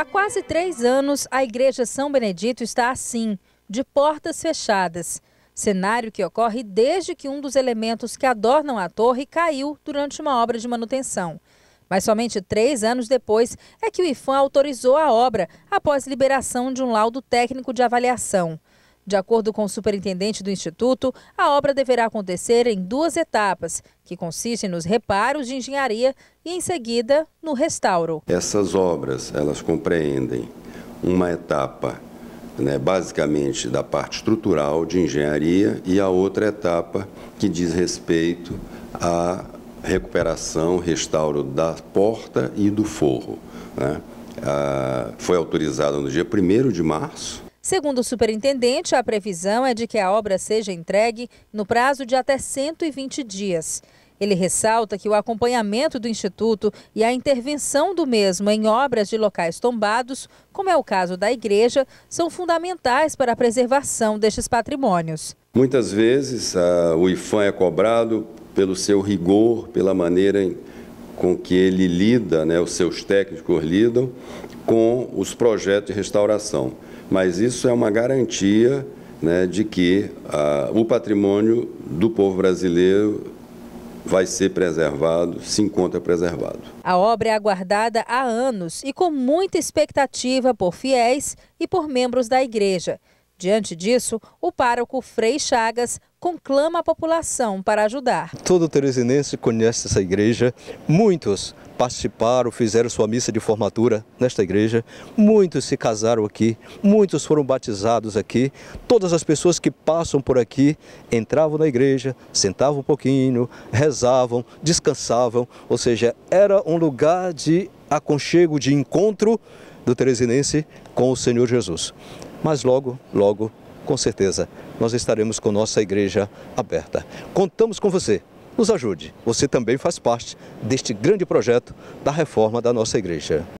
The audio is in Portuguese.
Há quase três anos, a Igreja São Benedito está assim, de portas fechadas. Cenário que ocorre desde que um dos elementos que adornam a torre caiu durante uma obra de manutenção. Mas somente três anos depois é que o IFAM autorizou a obra, após liberação de um laudo técnico de avaliação. De acordo com o superintendente do Instituto, a obra deverá acontecer em duas etapas, que consistem nos reparos de engenharia e, em seguida, no restauro. Essas obras, elas compreendem uma etapa né, basicamente da parte estrutural de engenharia e a outra etapa que diz respeito à recuperação, restauro da porta e do forro. Né? Ah, foi autorizada no dia 1 de março Segundo o superintendente, a previsão é de que a obra seja entregue no prazo de até 120 dias. Ele ressalta que o acompanhamento do Instituto e a intervenção do mesmo em obras de locais tombados, como é o caso da igreja, são fundamentais para a preservação destes patrimônios. Muitas vezes a, ah, o IFAM é cobrado pelo seu rigor, pela maneira em com que ele lida, né, os seus técnicos lidam com os projetos de restauração. Mas isso é uma garantia né, de que ah, o patrimônio do povo brasileiro vai ser preservado, se encontra preservado. A obra é aguardada há anos e com muita expectativa por fiéis e por membros da igreja. Diante disso, o pároco Frei Chagas conclama a população para ajudar. Todo teresinense conhece essa igreja, muitos participaram, fizeram sua missa de formatura nesta igreja, muitos se casaram aqui, muitos foram batizados aqui. Todas as pessoas que passam por aqui entravam na igreja, sentavam um pouquinho, rezavam, descansavam, ou seja, era um lugar de aconchego, de encontro do teresinense com o Senhor Jesus. Mas logo, logo, com certeza, nós estaremos com nossa igreja aberta. Contamos com você. Nos ajude. Você também faz parte deste grande projeto da reforma da nossa igreja.